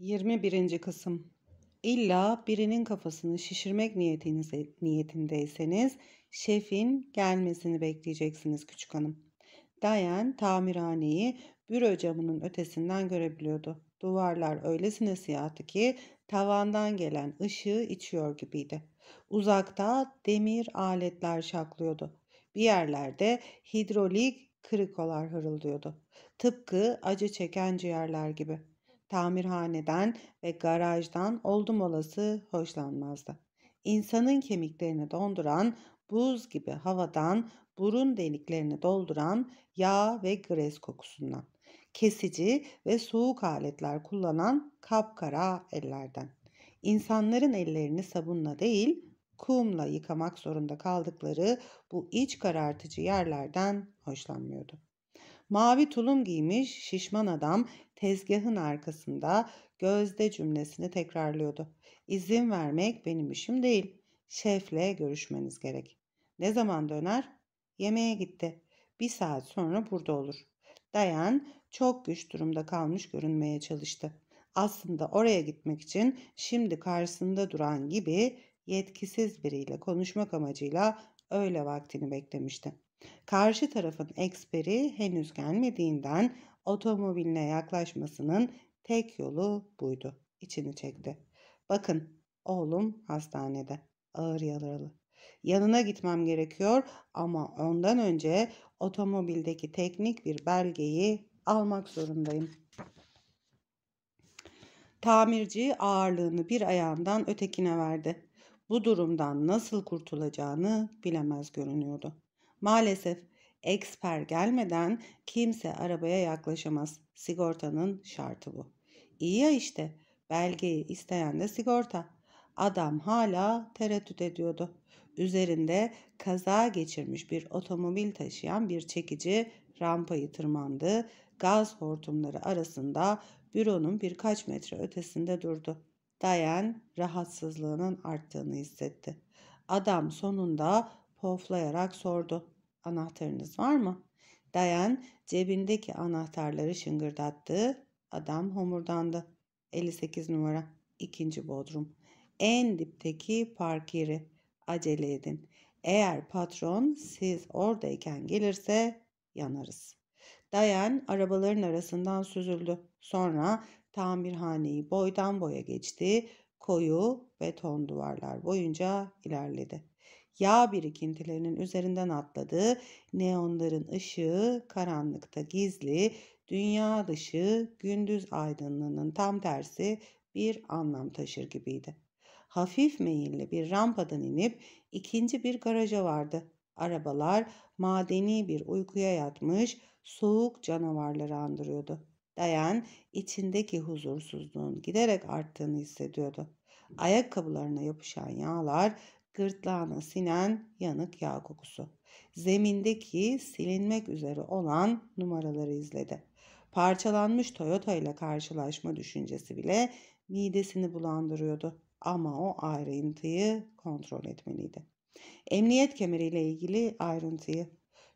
21. kısım İlla birinin kafasını şişirmek niyetindeyseniz şefin gelmesini bekleyeceksiniz küçük hanım. Dayan tamirhaneyi büro camının ötesinden görebiliyordu. Duvarlar öylesine siyahtı ki tavandan gelen ışığı içiyor gibiydi. Uzakta demir aletler şaklıyordu. Bir yerlerde hidrolik krikolar hırıldıyordu. Tıpkı acı çeken ciğerler gibi.'' tamirhaneden ve garajdan oldum olası hoşlanmazdı. İnsanın kemiklerini donduran, buz gibi havadan, burun deliklerini dolduran yağ ve gres kokusundan, kesici ve soğuk aletler kullanan kapkara ellerden. insanların ellerini sabunla değil, kumla yıkamak zorunda kaldıkları bu iç karartıcı yerlerden hoşlanmıyordu. Mavi tulum giymiş şişman adam tezgahın arkasında gözde cümlesini tekrarlıyordu. İzin vermek benim işim değil. Şefle görüşmeniz gerek. Ne zaman döner? Yemeğe gitti. Bir saat sonra burada olur. Dayan çok güç durumda kalmış görünmeye çalıştı. Aslında oraya gitmek için şimdi karşısında duran gibi yetkisiz biriyle konuşmak amacıyla öyle vaktini beklemişti. Karşı tarafın eksperi henüz gelmediğinden otomobiline yaklaşmasının tek yolu buydu. İçini çekti. Bakın oğlum hastanede ağır yaralı. Yanına gitmem gerekiyor ama ondan önce otomobildeki teknik bir belgeyi almak zorundayım. Tamirci ağırlığını bir ayağından ötekine verdi. Bu durumdan nasıl kurtulacağını bilemez görünüyordu. Maalesef Eksper gelmeden kimse arabaya yaklaşamaz. Sigortanın şartı bu. İyi ya işte. Belgeyi isteyen de sigorta. Adam hala tereddüt ediyordu. Üzerinde kaza geçirmiş bir otomobil taşıyan bir çekici rampayı tırmandı. Gaz hortumları arasında büronun birkaç metre ötesinde durdu. Dayan rahatsızlığının arttığını hissetti. Adam sonunda poflayarak sordu. Anahtarınız var mı? Dayan cebindeki anahtarları şıngırdattı. Adam homurdandı. 58 numara. ikinci bodrum. En dipteki park yeri. Acele edin. Eğer patron siz oradayken gelirse yanarız. Dayan arabaların arasından süzüldü. Sonra tamirhaneyi boydan boya geçti. Koyu beton duvarlar boyunca ilerledi yağ birikintilerinin üzerinden atladı. Neonların ışığı karanlıkta gizli, dünya dışı gündüz aydınlığının tam tersi bir anlam taşır gibiydi. Hafif meyilli bir rampadan inip ikinci bir garaja vardı. Arabalar madeni bir uykuya yatmış, soğuk canavarları andırıyordu. Dayan içindeki huzursuzluğun giderek arttığını hissediyordu. Ayakkabılarına yapışan yağlar gırtlağına sinen yanık yağ kokusu. Zemindeki silinmek üzere olan numaraları izledi. Parçalanmış Toyota ile karşılaşma düşüncesi bile midesini bulandırıyordu ama o ayrıntıyı kontrol etmeliydi. Emniyet kemeriyle ilgili ayrıntıyı.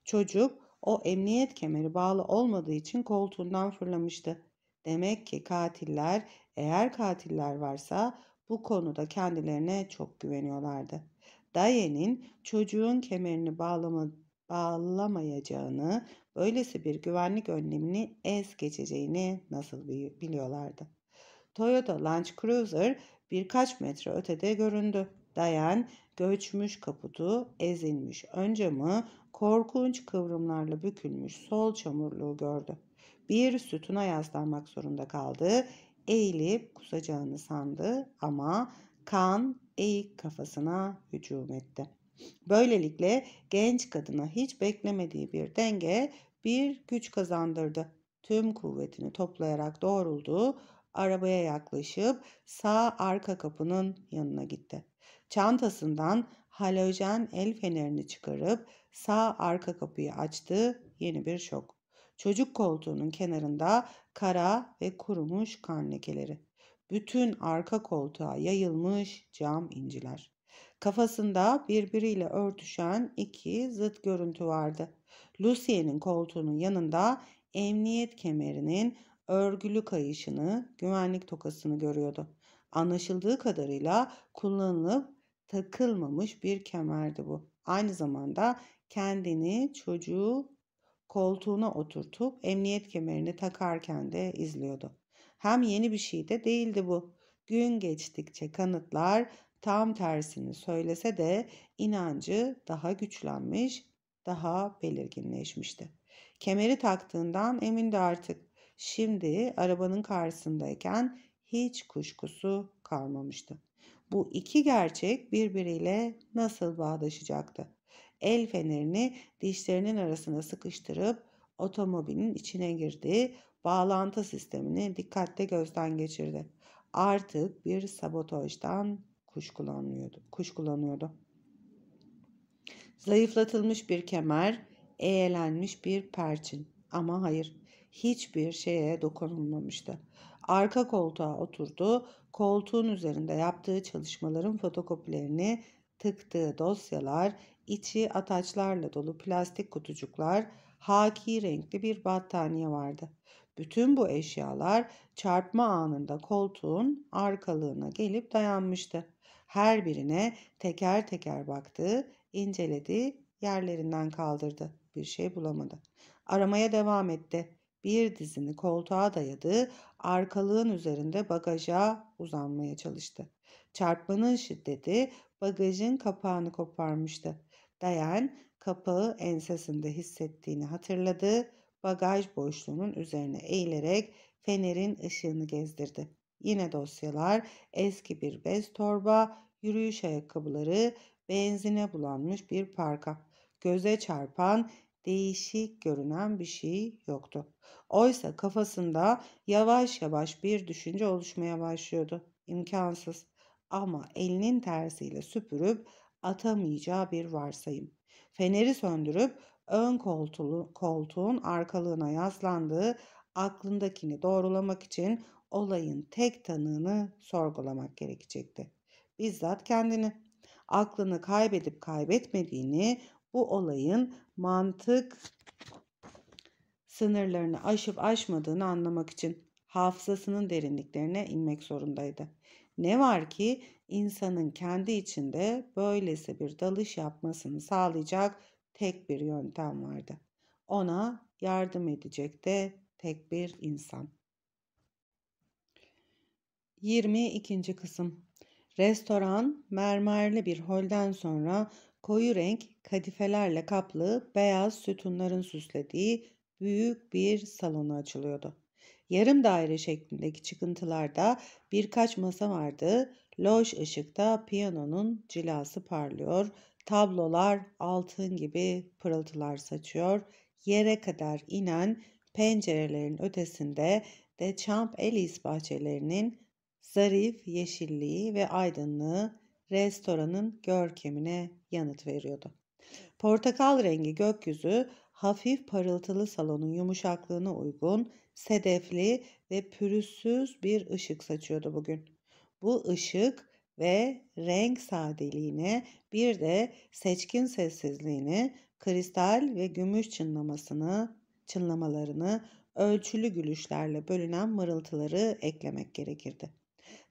Çocuk o emniyet kemeri bağlı olmadığı için koltuğundan fırlamıştı. Demek ki katiller, eğer katiller varsa bu konuda kendilerine çok güveniyorlardı. Daye'nin çocuğun kemerini bağlama, bağlamayacağını, böylesi bir güvenlik önlemini es geçeceğini nasıl biliyorlardı. Toyota Land Cruiser birkaç metre ötede göründü. Dayan göçmüş kaputu, ezilmiş ön camı, korkunç kıvrımlarla bükülmüş sol çamurluğu gördü. Bir sütuna yaslanmak zorunda kaldı. Eğilip kusacağını sandı ama kan eğik kafasına hücum etti. Böylelikle genç kadına hiç beklemediği bir denge bir güç kazandırdı. Tüm kuvvetini toplayarak doğruldu, arabaya yaklaşıp sağ arka kapının yanına gitti. Çantasından halojen el fenerini çıkarıp sağ arka kapıyı açtı. Yeni bir şok. Çocuk koltuğunun kenarında kara ve kurumuş kan lekeleri bütün arka koltuğa yayılmış cam inciler. Kafasında birbiriyle örtüşen iki zıt görüntü vardı. Lucien'in koltuğunun yanında emniyet kemerinin örgülü kayışını, güvenlik tokasını görüyordu. Anlaşıldığı kadarıyla kullanılıp takılmamış bir kemerdi bu. Aynı zamanda kendini çocuğu koltuğuna oturtup emniyet kemerini takarken de izliyordu. Hem yeni bir şey de değildi bu. Gün geçtikçe kanıtlar tam tersini söylese de inancı daha güçlenmiş, daha belirginleşmişti. Kemeri taktığından emindi artık. Şimdi arabanın karşısındayken hiç kuşkusu kalmamıştı. Bu iki gerçek birbiriyle nasıl bağdaşacaktı? El fenerini dişlerinin arasına sıkıştırıp otomobilin içine girdi bağlantı sistemini dikkatle gözden geçirdi. Artık bir sabotajdan kuşkulanıyordu. kuşkulanıyordu. Zayıflatılmış bir kemer, eğelenmiş bir perçin ama hayır hiçbir şeye dokunulmamıştı. Arka koltuğa oturdu, koltuğun üzerinde yaptığı çalışmaların fotokopilerini, tıktığı dosyalar, içi ataçlarla dolu plastik kutucuklar, haki renkli bir battaniye vardı. Bütün bu eşyalar çarpma anında koltuğun arkalığına gelip dayanmıştı. Her birine teker teker baktı, inceledi, yerlerinden kaldırdı. Bir şey bulamadı. Aramaya devam etti. Bir dizini koltuğa dayadı, arkalığın üzerinde bagaja uzanmaya çalıştı. Çarpmanın şiddeti bagajın kapağını koparmıştı. Dayan kapağı ensesinde hissettiğini hatırladı bagaj boşluğunun üzerine eğilerek fenerin ışığını gezdirdi. Yine dosyalar, eski bir bez torba, yürüyüş ayakkabıları, benzine bulanmış bir parka. Göze çarpan, değişik görünen bir şey yoktu. Oysa kafasında yavaş yavaş bir düşünce oluşmaya başlıyordu. İmkansız ama elinin tersiyle süpürüp atamayacağı bir varsayım. Feneri söndürüp ön koltuğu, koltuğun arkalığına yaslandığı aklındakini doğrulamak için olayın tek tanığını sorgulamak gerekecekti. Bizzat kendini. Aklını kaybedip kaybetmediğini bu olayın mantık sınırlarını aşıp aşmadığını anlamak için hafızasının derinliklerine inmek zorundaydı. Ne var ki insanın kendi içinde böylesi bir dalış yapmasını sağlayacak tek bir yöntem vardı. Ona yardım edecek de tek bir insan. 22. kısım. Restoran mermerli bir holden sonra koyu renk kadifelerle kaplı beyaz sütunların süslediği büyük bir salona açılıyordu. Yarım daire şeklindeki çıkıntılarda birkaç masa vardı. Loş ışıkta piyanonun cilası parlıyor. Tablolar altın gibi pırıltılar saçıyor. Yere kadar inen pencerelerin ötesinde de Champ Ellis bahçelerinin zarif yeşilliği ve aydınlığı restoranın görkemine yanıt veriyordu. Portakal rengi gökyüzü hafif parıltılı salonun yumuşaklığına uygun, sedefli ve pürüzsüz bir ışık saçıyordu bugün. Bu ışık ve renk sadeliğini bir de seçkin sessizliğini, kristal ve gümüş çınlamasını, çınlamalarını ölçülü gülüşlerle bölünen mırıltıları eklemek gerekirdi.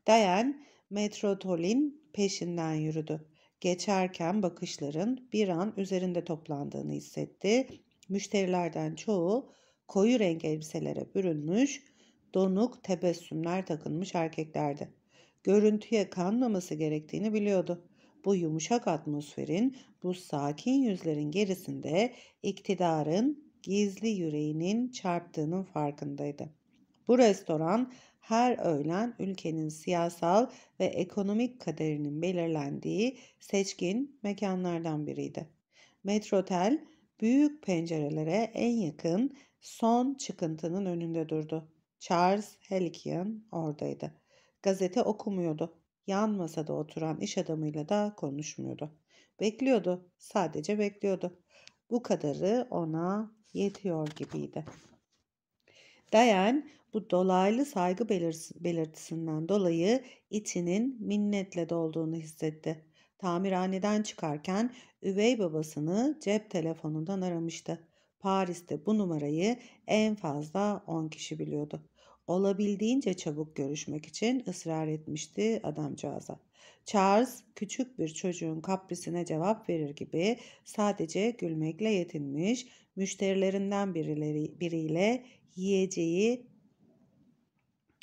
Dayan metrotolin peşinden yürüdü. Geçerken bakışların bir an üzerinde toplandığını hissetti. Müşterilerden çoğu koyu renk elbiselere bürünmüş, donuk tebessümler takınmış erkeklerdi görüntüye kanmaması gerektiğini biliyordu. Bu yumuşak atmosferin, bu sakin yüzlerin gerisinde iktidarın gizli yüreğinin çarptığının farkındaydı. Bu restoran her öğlen ülkenin siyasal ve ekonomik kaderinin belirlendiği seçkin mekanlardan biriydi. Metrotel büyük pencerelere en yakın son çıkıntının önünde durdu. Charles Helikian oradaydı. Gazete okumuyordu. Yan masada oturan iş adamıyla da konuşmuyordu. Bekliyordu. Sadece bekliyordu. Bu kadarı ona yetiyor gibiydi. Dayan bu dolaylı saygı belirtisinden dolayı itinin minnetle dolduğunu hissetti. Tamirhaneden çıkarken üvey babasını cep telefonundan aramıştı. Paris'te bu numarayı en fazla 10 kişi biliyordu olabildiğince çabuk görüşmek için ısrar etmişti adamcağıza. Charles küçük bir çocuğun kaprisine cevap verir gibi sadece gülmekle yetinmiş, müşterilerinden birileri, biriyle yiyeceği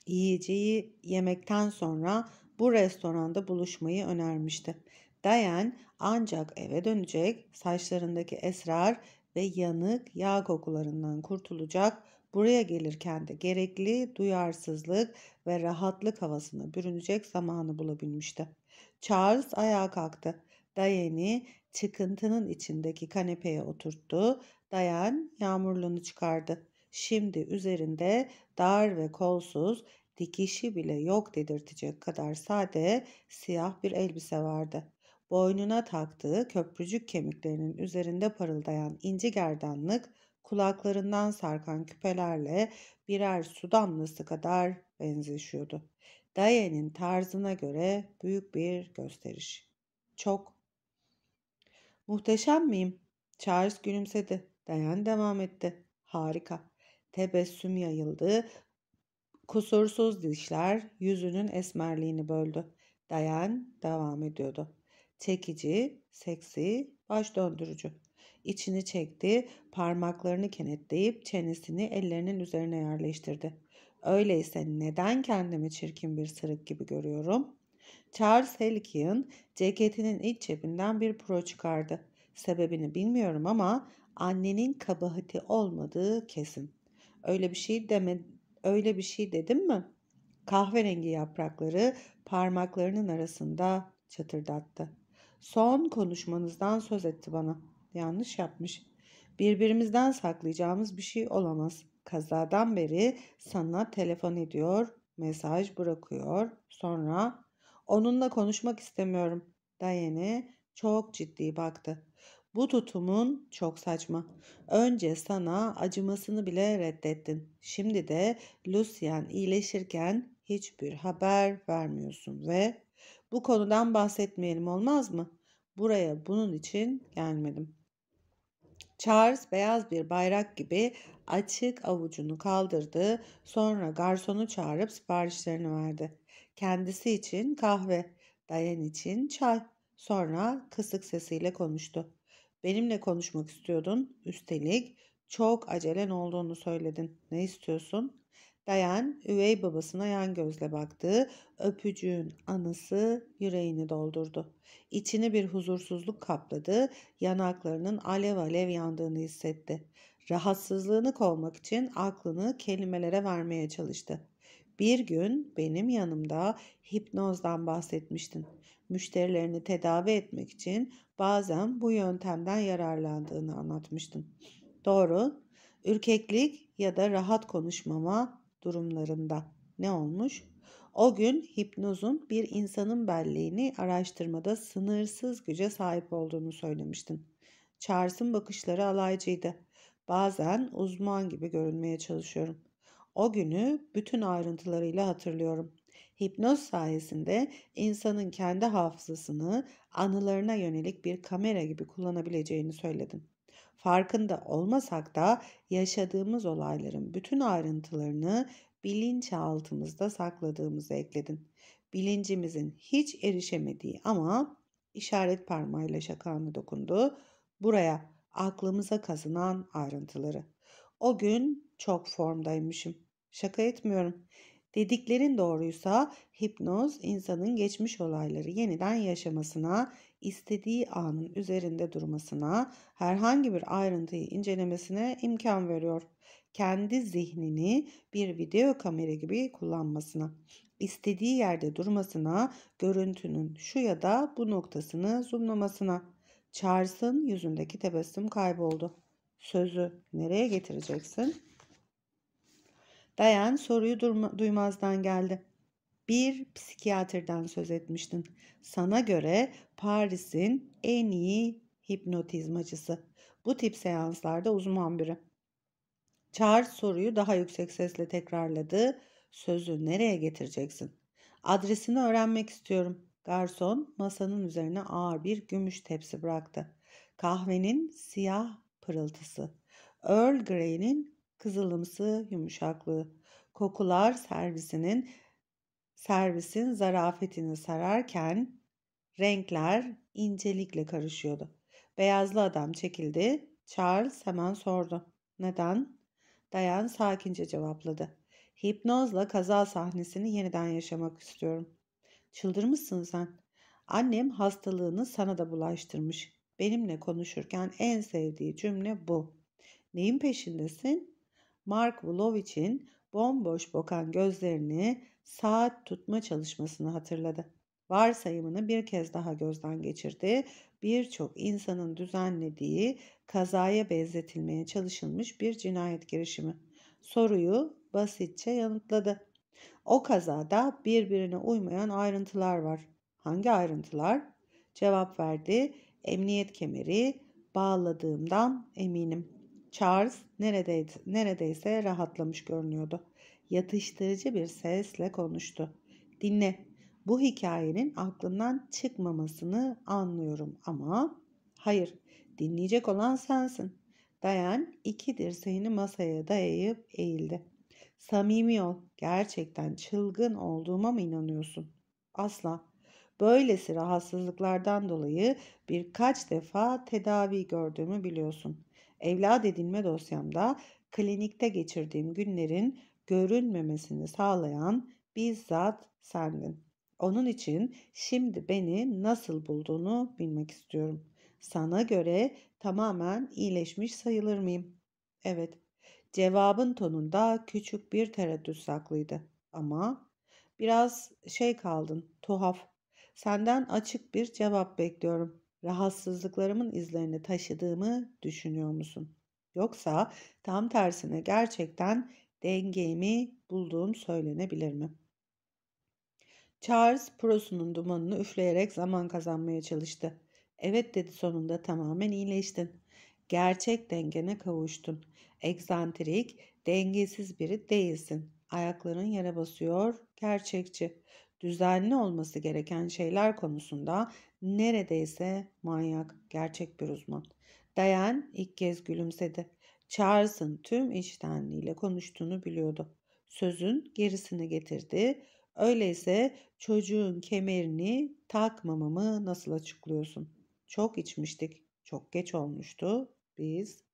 yiyeceği yemekten sonra bu restoranda buluşmayı önermişti. Dayan ancak eve dönecek, saçlarındaki esrar ve yanık yağ kokularından kurtulacak, Buraya gelirken de gerekli duyarsızlık ve rahatlık havasına bürünecek zamanı bulabilmişti. Charles ayağa kalktı. dayeni çıkıntının içindeki kanepeye oturttu. Dayan yağmurluğunu çıkardı. Şimdi üzerinde dar ve kolsuz, dikişi bile yok dedirtecek kadar sade siyah bir elbise vardı. Boynuna taktığı köprücük kemiklerinin üzerinde parıldayan inci gerdanlık kulaklarından sarkan küpelerle birer su damlası kadar benzeşiyordu. Daye'nin tarzına göre büyük bir gösteriş. Çok. Muhteşem miyim? Charles gülümsedi. Dayan devam etti. Harika. Tebessüm yayıldı. Kusursuz dişler yüzünün esmerliğini böldü. Dayan devam ediyordu. Çekici, seksi, baş döndürücü içini çekti, parmaklarını kenetleyip çenesini ellerinin üzerine yerleştirdi. Öyleyse neden kendimi çirkin bir sırık gibi görüyorum? Charles Helikian ceketinin iç cebinden bir pro çıkardı. Sebebini bilmiyorum ama annenin kabahati olmadığı kesin. Öyle bir şey deme, öyle bir şey dedim mi? Kahverengi yaprakları parmaklarının arasında çatırdattı. Son konuşmanızdan söz etti bana. Yanlış yapmış. Birbirimizden saklayacağımız bir şey olamaz. Kazadan beri sana telefon ediyor, mesaj bırakıyor. Sonra onunla konuşmak istemiyorum. Dayane çok ciddi baktı. Bu tutumun çok saçma. Önce sana acımasını bile reddettin. Şimdi de Lucien iyileşirken hiçbir haber vermiyorsun ve bu konudan bahsetmeyelim olmaz mı? Buraya bunun için gelmedim. Charles beyaz bir bayrak gibi açık avucunu kaldırdı. Sonra garsonu çağırıp siparişlerini verdi. Kendisi için kahve, Dayan için çay. Sonra kısık sesiyle konuştu. Benimle konuşmak istiyordun. Üstelik çok acelen olduğunu söyledin. Ne istiyorsun? Dayan üvey babasına yan gözle baktığı Öpücüğün anısı yüreğini doldurdu. İçini bir huzursuzluk kapladı. Yanaklarının alev alev yandığını hissetti. Rahatsızlığını kovmak için aklını kelimelere vermeye çalıştı. Bir gün benim yanımda hipnozdan bahsetmiştin. Müşterilerini tedavi etmek için bazen bu yöntemden yararlandığını anlatmıştın. Doğru, ürkeklik ya da rahat konuşmama durumlarında ne olmuş? O gün hipnozun bir insanın belleğini araştırmada sınırsız güce sahip olduğunu söylemiştin. Charles'ın bakışları alaycıydı. Bazen uzman gibi görünmeye çalışıyorum. O günü bütün ayrıntılarıyla hatırlıyorum. Hipnoz sayesinde insanın kendi hafızasını anılarına yönelik bir kamera gibi kullanabileceğini söyledin farkında olmasak da yaşadığımız olayların bütün ayrıntılarını bilinçaltımızda sakladığımızı ekledin. Bilincimizin hiç erişemediği ama işaret parmağıyla şakanı dokundu. Buraya aklımıza kazınan ayrıntıları. O gün çok formdaymışım. Şaka etmiyorum. Dediklerin doğruysa hipnoz insanın geçmiş olayları yeniden yaşamasına, istediği anın üzerinde durmasına, herhangi bir ayrıntıyı incelemesine imkan veriyor. Kendi zihnini bir video kamera gibi kullanmasına, istediği yerde durmasına, görüntünün şu ya da bu noktasını zoomlamasına. Charles'ın yüzündeki tebessüm kayboldu. Sözü nereye getireceksin? Dayan soruyu duymazdan geldi bir psikiyatrdan söz etmiştin. Sana göre Paris'in en iyi hipnotizmacısı. Bu tip seanslarda uzman biri. Charles soruyu daha yüksek sesle tekrarladı. Sözü nereye getireceksin? Adresini öğrenmek istiyorum. Garson masanın üzerine ağır bir gümüş tepsi bıraktı. Kahvenin siyah pırıltısı. Earl Grey'nin kızılımsı yumuşaklığı. Kokular servisinin Servisin zarafetini sararken renkler incelikle karışıyordu. Beyazlı adam çekildi. Charles hemen sordu. Neden? Dayan sakince cevapladı. Hipnozla kaza sahnesini yeniden yaşamak istiyorum. Çıldırmışsın sen. Annem hastalığını sana da bulaştırmış. Benimle konuşurken en sevdiği cümle bu. Neyin peşindesin? Mark Vulovic'in bomboş bakan gözlerini saat tutma çalışmasını hatırladı. Varsayımını bir kez daha gözden geçirdi. Birçok insanın düzenlediği kazaya benzetilmeye çalışılmış bir cinayet girişimi. Soruyu basitçe yanıtladı. O kazada birbirine uymayan ayrıntılar var. Hangi ayrıntılar? Cevap verdi. Emniyet kemeri bağladığımdan eminim. Charles neredeyse, neredeyse rahatlamış görünüyordu yatıştırıcı bir sesle konuştu. Dinle, bu hikayenin aklından çıkmamasını anlıyorum ama hayır, dinleyecek olan sensin. Dayan iki dirseğini masaya dayayıp eğildi. Samimi ol, gerçekten çılgın olduğuma mı inanıyorsun? Asla. Böylesi rahatsızlıklardan dolayı birkaç defa tedavi gördüğümü biliyorsun. Evlat edinme dosyamda klinikte geçirdiğim günlerin görünmemesini sağlayan bizzat sendin. Onun için şimdi beni nasıl bulduğunu bilmek istiyorum. Sana göre tamamen iyileşmiş sayılır mıyım? Evet. Cevabın tonunda küçük bir tereddüt saklıydı. Ama biraz şey kaldın, tuhaf. Senden açık bir cevap bekliyorum. Rahatsızlıklarımın izlerini taşıdığımı düşünüyor musun? Yoksa tam tersine gerçekten dengemi bulduğum söylenebilir mi? Charles prosunun dumanını üfleyerek zaman kazanmaya çalıştı. Evet dedi sonunda tamamen iyileştin. Gerçek dengene kavuştun. Eksantrik, dengesiz biri değilsin. Ayakların yere basıyor, gerçekçi. Düzenli olması gereken şeyler konusunda neredeyse manyak, gerçek bir uzman. Dayan ilk kez gülümsedi. Charles'ın tüm iştenliğiyle konuştuğunu biliyordu. Sözün gerisini getirdi. Öyleyse çocuğun kemerini takmamamı nasıl açıklıyorsun? Çok içmiştik. Çok geç olmuştu. Biz.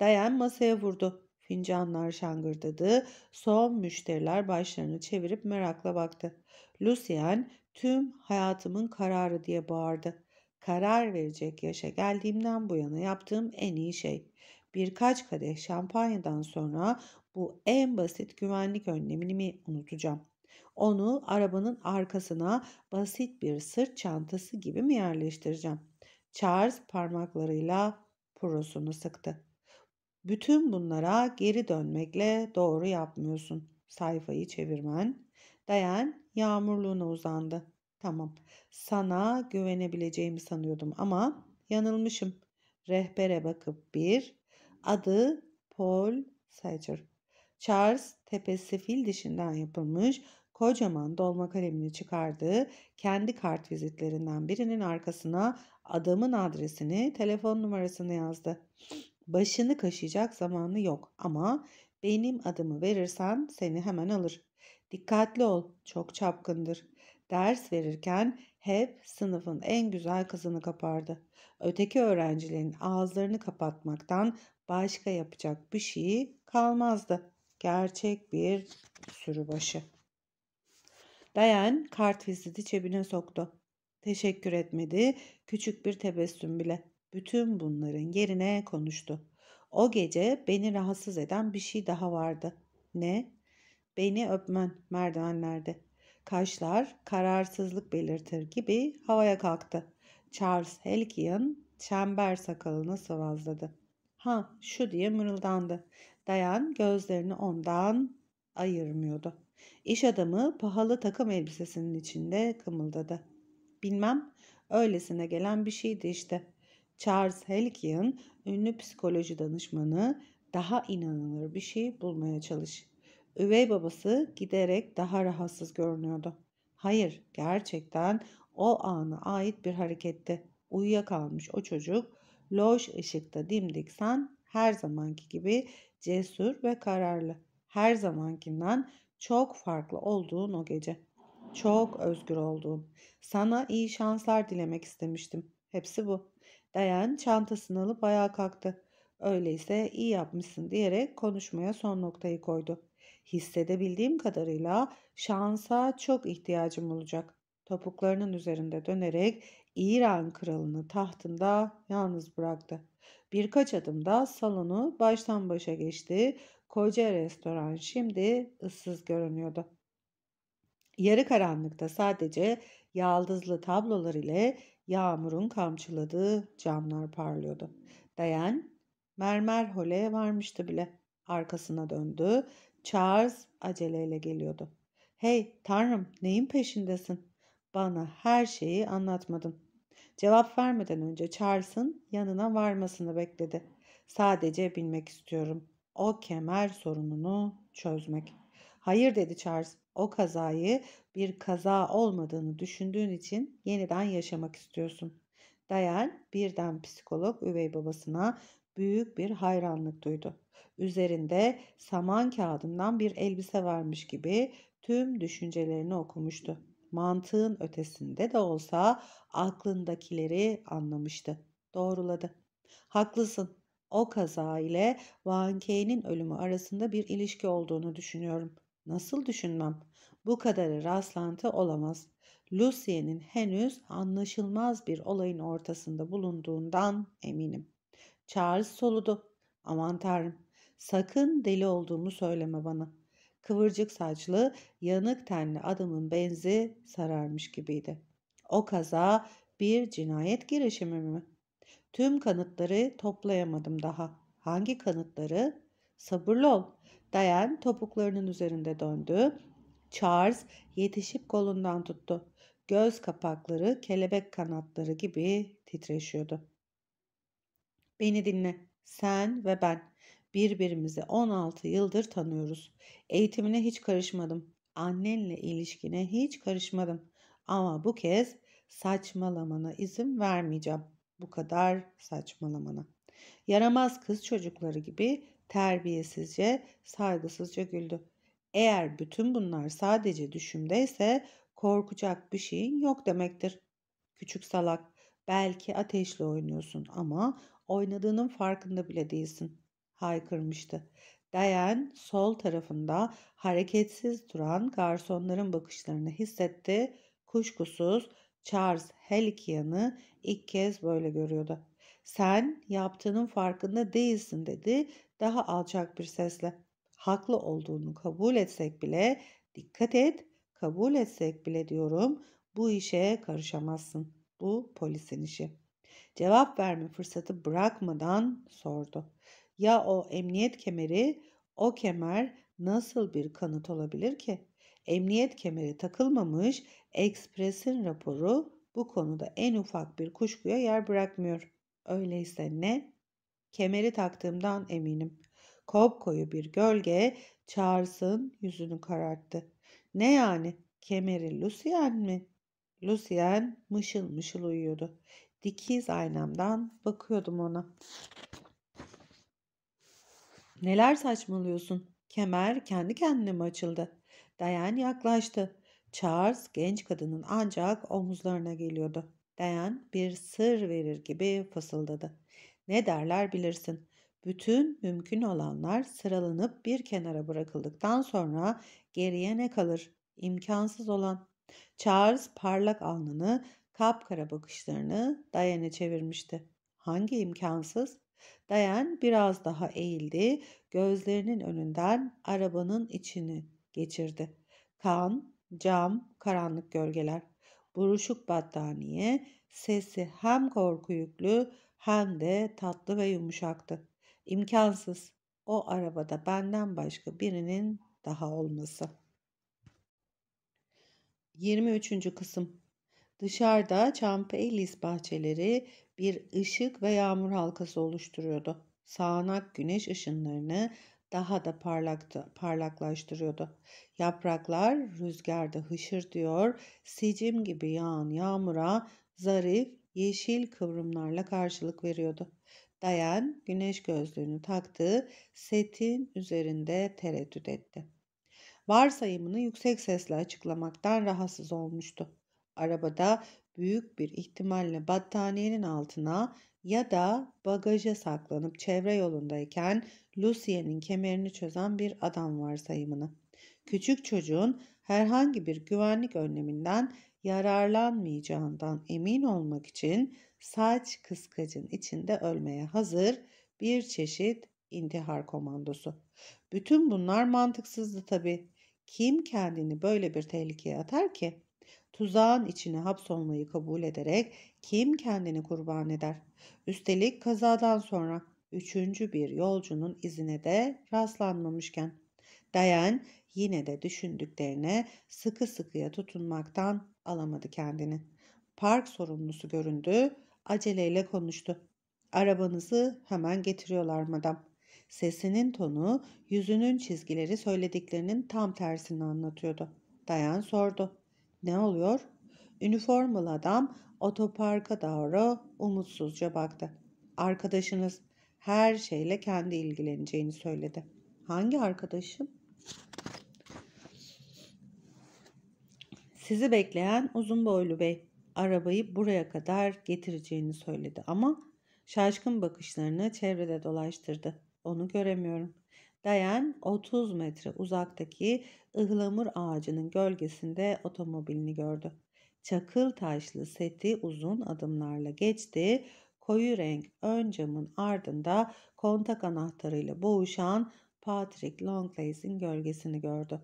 Dayan masaya vurdu. Fincanlar şangırdadı. Son müşteriler başlarını çevirip merakla baktı. Lucien tüm hayatımın kararı diye bağırdı. Karar verecek yaşa geldiğimden bu yana yaptığım en iyi şey birkaç kadeh şampanyadan sonra bu en basit güvenlik önlemini mi unutacağım. Onu arabanın arkasına basit bir sırt çantası gibi mi yerleştireceğim? Charles parmaklarıyla purosunu sıktı. Bütün bunlara geri dönmekle doğru yapmıyorsun. Sayfayı çevirmen. Dayan yağmurluğuna uzandı. Tamam. Sana güvenebileceğimi sanıyordum ama yanılmışım. Rehbere bakıp bir, Adı Paul Sager. Charles tepesi fil dişinden yapılmış kocaman dolma kalemini çıkardığı kendi kart vizitlerinden birinin arkasına adamın adresini, telefon numarasını yazdı. Başını kaşıyacak zamanı yok ama benim adımı verirsen seni hemen alır. Dikkatli ol, çok çapkındır. Ders verirken hep sınıfın en güzel kızını kapardı. Öteki öğrencilerin ağızlarını kapatmaktan başka yapacak bir şeyi kalmazdı. Gerçek bir sürübaşı. Dayan kartviziti cebine soktu. Teşekkür etmedi, küçük bir tebessüm bile. Bütün bunların yerine konuştu. O gece beni rahatsız eden bir şey daha vardı. Ne? Beni öpmen merdivenlerde. Kaşlar kararsızlık belirtir gibi havaya kalktı. Charles Helkian çember sakalını sıvazladı ha şu diye mırıldandı. Dayan gözlerini ondan ayırmıyordu. İş adamı pahalı takım elbisesinin içinde kımıldadı. Bilmem öylesine gelen bir şeydi işte. Charles Helikian ünlü psikoloji danışmanı daha inanılır bir şey bulmaya çalış. Üvey babası giderek daha rahatsız görünüyordu. Hayır gerçekten o ana ait bir hareketti. Uyuyakalmış o çocuk loş ışıkta dimdik sen her zamanki gibi cesur ve kararlı. Her zamankinden çok farklı olduğun o gece. Çok özgür olduğun. Sana iyi şanslar dilemek istemiştim. Hepsi bu. Dayan çantasını alıp ayağa kalktı. Öyleyse iyi yapmışsın diyerek konuşmaya son noktayı koydu. Hissedebildiğim kadarıyla şansa çok ihtiyacım olacak. Topuklarının üzerinde dönerek İran kralını tahtında yalnız bıraktı. Birkaç adımda salonu baştan başa geçti. Koca restoran şimdi ıssız görünüyordu. Yarı karanlıkta sadece yaldızlı tablolar ile yağmurun kamçıladığı camlar parlıyordu. Dayan mermer hole varmıştı bile. Arkasına döndü. Charles aceleyle geliyordu. Hey tanrım neyin peşindesin? Bana her şeyi anlatmadın. Cevap vermeden önce Charles'ın yanına varmasını bekledi. Sadece bilmek istiyorum. O kemer sorununu çözmek. Hayır dedi Charles. O kazayı bir kaza olmadığını düşündüğün için yeniden yaşamak istiyorsun. Dayan birden psikolog üvey babasına büyük bir hayranlık duydu. Üzerinde saman kağıdından bir elbise varmış gibi tüm düşüncelerini okumuştu mantığın ötesinde de olsa aklındakileri anlamıştı. Doğruladı. Haklısın. O kaza ile Van K'nin ölümü arasında bir ilişki olduğunu düşünüyorum. Nasıl düşünmem? Bu kadarı rastlantı olamaz. Lucien'in henüz anlaşılmaz bir olayın ortasında bulunduğundan eminim. Charles soludu. Aman tanrım sakın deli olduğumu söyleme bana kıvırcık saçlı, yanık tenli adamın benzi sararmış gibiydi. O kaza bir cinayet girişimi mi? Tüm kanıtları toplayamadım daha. Hangi kanıtları? Sabırlı ol. Dayan topuklarının üzerinde döndü. Charles yetişip kolundan tuttu. Göz kapakları kelebek kanatları gibi titreşiyordu. Beni dinle. Sen ve ben birbirimizi 16 yıldır tanıyoruz. Eğitimine hiç karışmadım. Annenle ilişkine hiç karışmadım. Ama bu kez saçmalamana izin vermeyeceğim. Bu kadar saçmalamana. Yaramaz kız çocukları gibi terbiyesizce, saygısızca güldü. Eğer bütün bunlar sadece düşümdeyse korkacak bir şeyin yok demektir. Küçük salak, belki ateşle oynuyorsun ama oynadığının farkında bile değilsin haykırmıştı. Dayan sol tarafında hareketsiz duran garsonların bakışlarını hissetti. Kuşkusuz Charles Helikian'ı ilk kez böyle görüyordu. Sen yaptığının farkında değilsin dedi daha alçak bir sesle. Haklı olduğunu kabul etsek bile dikkat et kabul etsek bile diyorum bu işe karışamazsın. Bu polisin işi. Cevap verme fırsatı bırakmadan sordu. Ya o emniyet kemeri, o kemer nasıl bir kanıt olabilir ki? Emniyet kemeri takılmamış, Express'in raporu bu konuda en ufak bir kuşkuya yer bırakmıyor. Öyleyse ne? Kemeri taktığımdan eminim. Kopkoyu bir gölge Charles'ın yüzünü kararttı. Ne yani? Kemeri Lucien mi? Lucien mışıl mışıl uyuyordu. Dikiz aynamdan bakıyordum ona. Neler saçmalıyorsun? Kemer kendi kendine mi açıldı? Dayan yaklaştı. Charles genç kadının ancak omuzlarına geliyordu. Dayan bir sır verir gibi fısıldadı. Ne derler bilirsin. Bütün mümkün olanlar sıralanıp bir kenara bırakıldıktan sonra geriye ne kalır? İmkansız olan. Charles parlak alnını, kapkara bakışlarını Dayan'a çevirmişti. Hangi imkansız? Dayan biraz daha eğildi, gözlerinin önünden arabanın içini geçirdi. Kan, cam, karanlık gölgeler, buruşuk battaniye, sesi hem korku yüklü hem de tatlı ve yumuşaktı. İmkansız o arabada benden başka birinin daha olması. 23. kısım Dışarıda Champ-Élysées bahçeleri bir ışık ve yağmur halkası oluşturuyordu. Sağanak güneş ışınlarını daha da parlaktı, parlaklaştırıyordu. Yapraklar rüzgarda diyor. sicim gibi yağan yağmura zarif yeşil kıvrımlarla karşılık veriyordu. Dayan güneş gözlüğünü taktı. setin üzerinde tereddüt etti. Varsayımını yüksek sesle açıklamaktan rahatsız olmuştu. Arabada büyük bir ihtimalle battaniyenin altına ya da bagaja saklanıp çevre yolundayken Lucien'in kemerini çözen bir adam varsayımını. Küçük çocuğun herhangi bir güvenlik önleminden yararlanmayacağından emin olmak için saç kıskacın içinde ölmeye hazır bir çeşit intihar komandosu. Bütün bunlar mantıksızdı tabii. Kim kendini böyle bir tehlikeye atar ki? tuzağın içine hapsolmayı kabul ederek kim kendini kurban eder? Üstelik kazadan sonra üçüncü bir yolcunun izine de rastlanmamışken. Dayan yine de düşündüklerine sıkı sıkıya tutunmaktan alamadı kendini. Park sorumlusu göründü, aceleyle konuştu. Arabanızı hemen getiriyorlar madam. Sesinin tonu, yüzünün çizgileri söylediklerinin tam tersini anlatıyordu. Dayan sordu. Ne oluyor? Üniformalı adam otoparka doğru umutsuzca baktı. Arkadaşınız her şeyle kendi ilgileneceğini söyledi. Hangi arkadaşım? Sizi bekleyen uzun boylu bey arabayı buraya kadar getireceğini söyledi ama şaşkın bakışlarını çevrede dolaştırdı. Onu göremiyorum. Dayan 30 metre uzaktaki ıhlamur ağacının gölgesinde otomobilini gördü. Çakıl taşlı seti uzun adımlarla geçti. Koyu renk ön camın ardında kontak anahtarıyla boğuşan Patrick Longlace'in gölgesini gördü.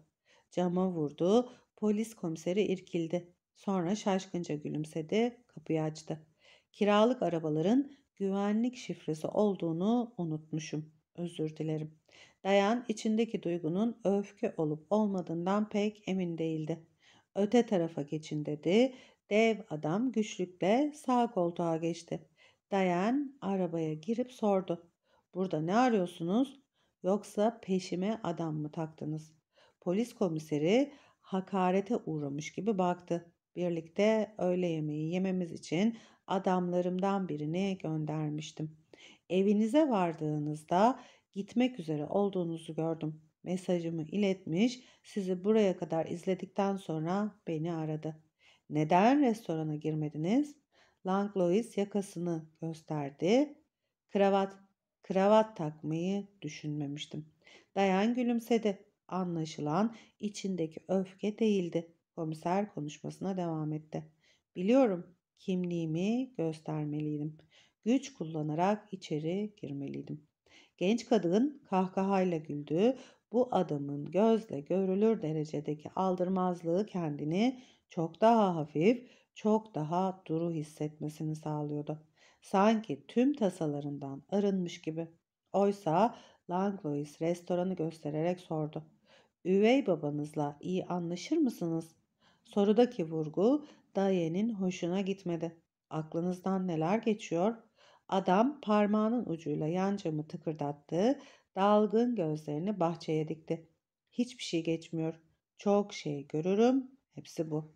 Cama vurdu. Polis komiseri irkildi. Sonra şaşkınca gülümsedi, kapıyı açtı. Kiralık arabaların güvenlik şifresi olduğunu unutmuşum. Özür dilerim. Dayan içindeki duygunun öfke olup olmadığından pek emin değildi. Öte tarafa geçin dedi. Dev adam güçlükle sağ koltuğa geçti. Dayan arabaya girip sordu. Burada ne arıyorsunuz? Yoksa peşime adam mı taktınız? Polis komiseri hakarete uğramış gibi baktı. Birlikte öğle yemeği yememiz için adamlarımdan birini göndermiştim. Evinize vardığınızda gitmek üzere olduğunuzu gördüm. Mesajımı iletmiş, sizi buraya kadar izledikten sonra beni aradı. Neden restorana girmediniz? Langlois yakasını gösterdi. Kravat, kravat takmayı düşünmemiştim. Dayan gülümsedi. Anlaşılan içindeki öfke değildi. Komiser konuşmasına devam etti. Biliyorum kimliğimi göstermeliydim. Güç kullanarak içeri girmeliydim. Genç kadın kahkahayla güldü. Bu adamın gözle görülür derecedeki aldırmazlığı kendini çok daha hafif, çok daha duru hissetmesini sağlıyordu. Sanki tüm tasalarından arınmış gibi. Oysa Langlois restoranı göstererek sordu. Üvey babanızla iyi anlaşır mısınız? Sorudaki vurgu Daye'nin hoşuna gitmedi. Aklınızdan neler geçiyor? Adam parmağının ucuyla yan camı tıkırdattı, dalgın gözlerini bahçeye dikti. Hiçbir şey geçmiyor. Çok şey görürüm. Hepsi bu.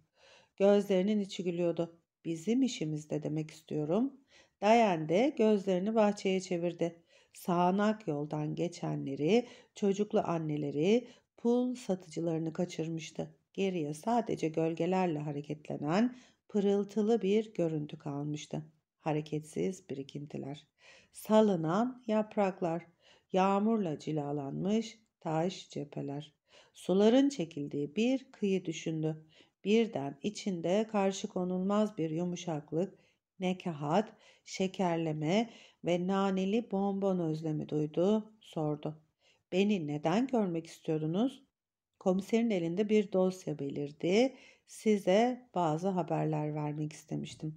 Gözlerinin içi gülüyordu. Bizim işimizde demek istiyorum. Dayan de gözlerini bahçeye çevirdi. Sağanak yoldan geçenleri, çocuklu anneleri, pul satıcılarını kaçırmıştı. Geriye sadece gölgelerle hareketlenen pırıltılı bir görüntü kalmıştı hareketsiz birikintiler, salınan yapraklar, yağmurla cilalanmış taş cepheler. Suların çekildiği bir kıyı düşündü. Birden içinde karşı konulmaz bir yumuşaklık, nekahat, şekerleme ve naneli bonbon özlemi duydu, sordu. Beni neden görmek istiyordunuz? Komiserin elinde bir dosya belirdi. Size bazı haberler vermek istemiştim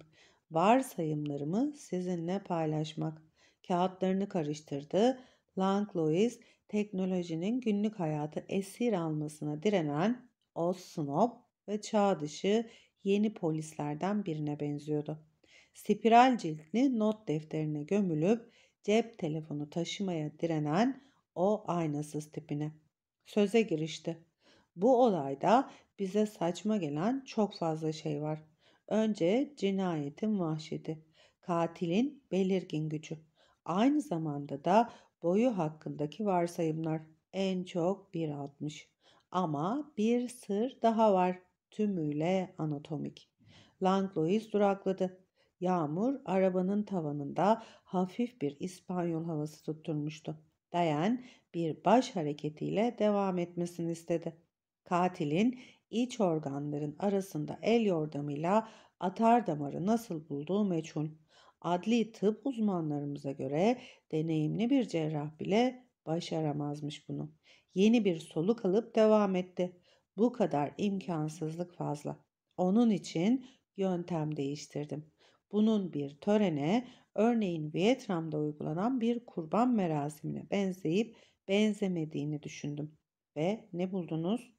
varsayımlarımı sizinle paylaşmak. Kağıtlarını karıştırdı. Lang Lewis teknolojinin günlük hayatı esir almasına direnen o snob ve çağ dışı yeni polislerden birine benziyordu. Spiral ciltli not defterine gömülüp cep telefonu taşımaya direnen o aynasız tipine. Söze girişti. Bu olayda bize saçma gelen çok fazla şey var. Önce cinayetin vahşeti, katilin belirgin gücü. Aynı zamanda da boyu hakkındaki varsayımlar en çok 1.60. Ama bir sır daha var tümüyle anatomik. Langlois durakladı. Yağmur arabanın tavanında hafif bir İspanyol havası tutturmuştu. Dayan bir baş hareketiyle devam etmesini istedi. Katilin iç organların arasında el yordamıyla atar damarı nasıl bulduğu meçhul. Adli tıp uzmanlarımıza göre deneyimli bir cerrah bile başaramazmış bunu. Yeni bir soluk alıp devam etti. Bu kadar imkansızlık fazla. Onun için yöntem değiştirdim. Bunun bir törene, örneğin Vietnam'da uygulanan bir kurban merasimine benzeyip benzemediğini düşündüm. Ve ne buldunuz?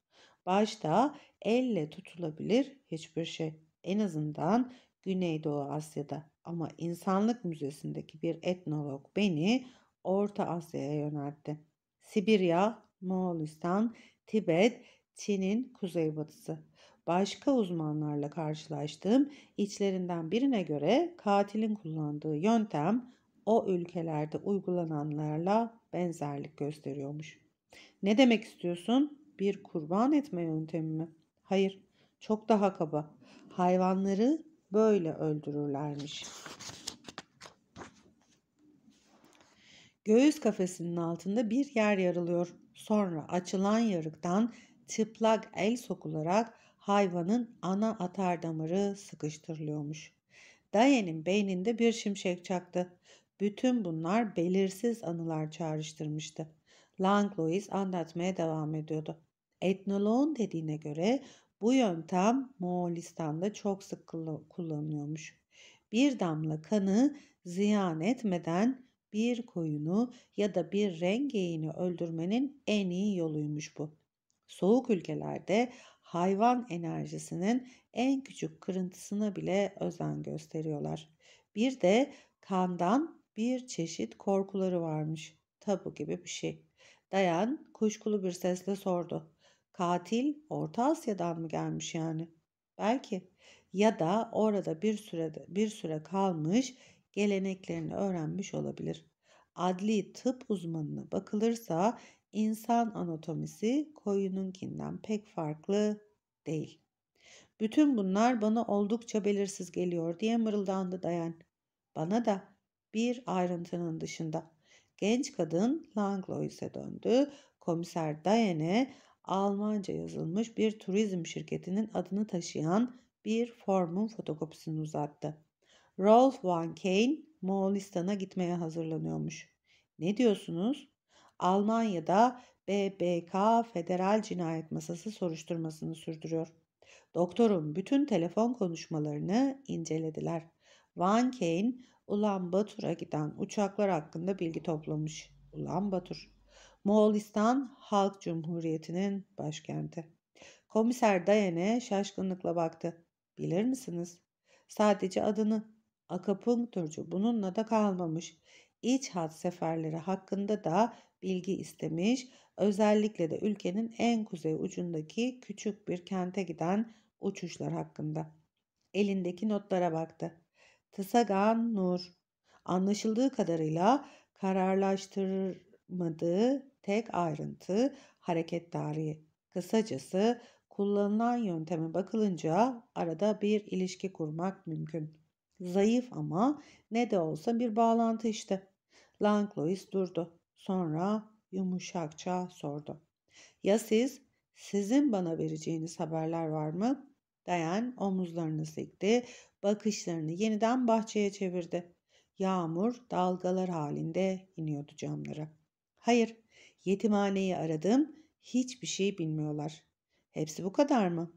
Başta elle tutulabilir hiçbir şey. En azından Güneydoğu Asya'da ama İnsanlık müzesindeki bir etnolog beni Orta Asya'ya yöneltti. Sibirya, Moğolistan, Tibet, Çin'in kuzeybatısı. Başka uzmanlarla karşılaştığım içlerinden birine göre katilin kullandığı yöntem o ülkelerde uygulananlarla benzerlik gösteriyormuş. Ne demek istiyorsun? bir kurban etme yöntemi mi? Hayır, çok daha kaba. Hayvanları böyle öldürürlermiş. Göğüs kafesinin altında bir yer yarılıyor. Sonra açılan yarıktan çıplak el sokularak hayvanın ana atar damarı sıkıştırılıyormuş. Daye'nin beyninde bir şimşek çaktı. Bütün bunlar belirsiz anılar çağrıştırmıştı. Langlois anlatmaya devam ediyordu. Etnoloğun dediğine göre bu yöntem Moğolistan'da çok sık kullanılıyormuş. Bir damla kanı ziyan etmeden bir koyunu ya da bir rengeğini öldürmenin en iyi yoluymuş bu. Soğuk ülkelerde hayvan enerjisinin en küçük kırıntısına bile özen gösteriyorlar. Bir de kandan bir çeşit korkuları varmış. Tabu gibi bir şey. Dayan kuşkulu bir sesle sordu. Katil Orta Asya'dan mı gelmiş yani? Belki. Ya da orada bir sürede bir süre kalmış, geleneklerini öğrenmiş olabilir. Adli tıp uzmanına bakılırsa insan anatomisi koyununkinden pek farklı değil. Bütün bunlar bana oldukça belirsiz geliyor diye mırıldandı Dayan. Bana da bir ayrıntının dışında. Genç kadın Langlois'e döndü. Komiser Dayene. Almanca yazılmış bir turizm şirketinin adını taşıyan bir formun fotokopisini uzattı. Rolf Van Kane Moğolistan'a gitmeye hazırlanıyormuş. Ne diyorsunuz? Almanya'da BBK Federal Cinayet Masası soruşturmasını sürdürüyor. Doktorun bütün telefon konuşmalarını incelediler. Van Kane Ulan Batur'a giden uçaklar hakkında bilgi toplamış. Ulan Batur. Moğolistan Halk Cumhuriyeti'nin başkenti. Komiser Dayan'e şaşkınlıkla baktı. Bilir misiniz? Sadece adını. Akapunkturcu bununla da kalmamış. İç hat seferleri hakkında da bilgi istemiş. Özellikle de ülkenin en kuzey ucundaki küçük bir kente giden uçuşlar hakkında. Elindeki notlara baktı. Tısagan Nur. Anlaşıldığı kadarıyla kararlaştırmadığı tek ayrıntı hareket tarihi. Kısacası kullanılan yönteme bakılınca arada bir ilişki kurmak mümkün. Zayıf ama ne de olsa bir bağlantı işte. Langlois durdu. Sonra yumuşakça sordu. Ya siz? Sizin bana vereceğiniz haberler var mı? Dayan omuzlarını sikti, bakışlarını yeniden bahçeye çevirdi. Yağmur dalgalar halinde iniyordu camlara. Hayır, Yetimhaneyi aradım. Hiçbir şey bilmiyorlar. Hepsi bu kadar mı?